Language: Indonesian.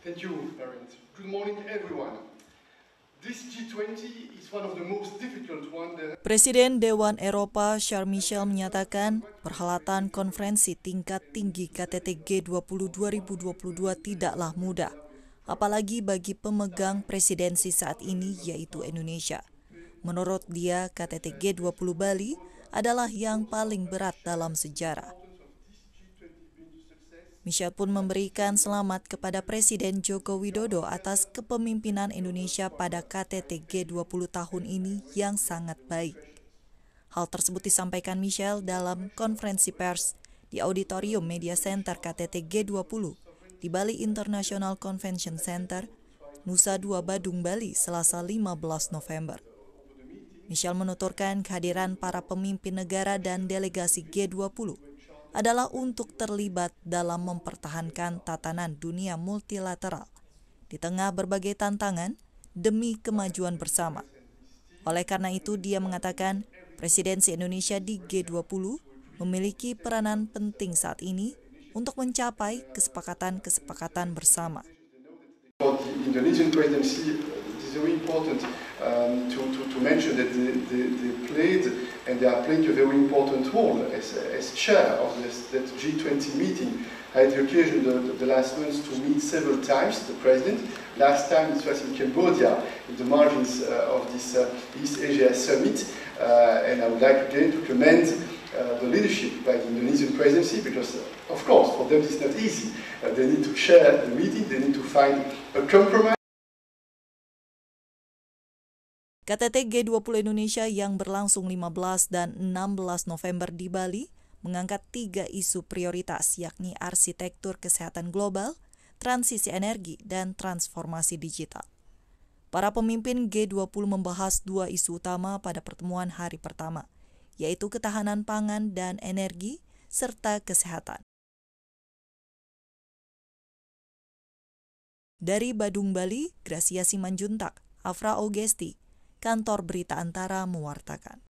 Thank you, Good morning, everyone. Presiden Dewan Eropa Charles Michel menyatakan perhelatan konferensi tingkat tinggi KTT G20 2022 tidaklah mudah, apalagi bagi pemegang presidensi saat ini yaitu Indonesia. Menurut dia, KTT G20 Bali adalah yang paling berat dalam sejarah. Michelle pun memberikan selamat kepada Presiden Joko Widodo atas kepemimpinan Indonesia pada KTT G20 tahun ini yang sangat baik. Hal tersebut disampaikan Michelle dalam konferensi pers di Auditorium Media Center KTT G20 di Bali International Convention Center, Nusa Dua Badung, Bali, selasa 15 November. Michelle menuturkan kehadiran para pemimpin negara dan delegasi G20 adalah untuk terlibat dalam mempertahankan tatanan dunia multilateral di tengah berbagai tantangan demi kemajuan bersama. Oleh karena itu, dia mengatakan presidensi Indonesia di G20 memiliki peranan penting saat ini untuk mencapai kesepakatan-kesepakatan bersama. is very important um, to, to, to, mention that they, they, they, played and they are playing a very important role as, as chair of this, that G20 meeting. I had the occasion the, the, the last months to meet several times the president. Last time it was in Cambodia, in the margins uh, of this uh, East Asia summit. Uh, and I would like again to commend uh, the leadership by the Indonesian presidency because, of course, for them it's not easy. Uh, they need to share the meeting, they need to find a compromise. KTT G20 Indonesia yang berlangsung 15 dan 16 November di Bali mengangkat tiga isu prioritas yakni arsitektur kesehatan global, transisi energi, dan transformasi digital. Para pemimpin G20 membahas dua isu utama pada pertemuan hari pertama, yaitu ketahanan pangan dan energi, serta kesehatan. Dari Badung, Bali, Gracia Simanjuntak, Afra Ogesti, kantor berita Antara mewartakan.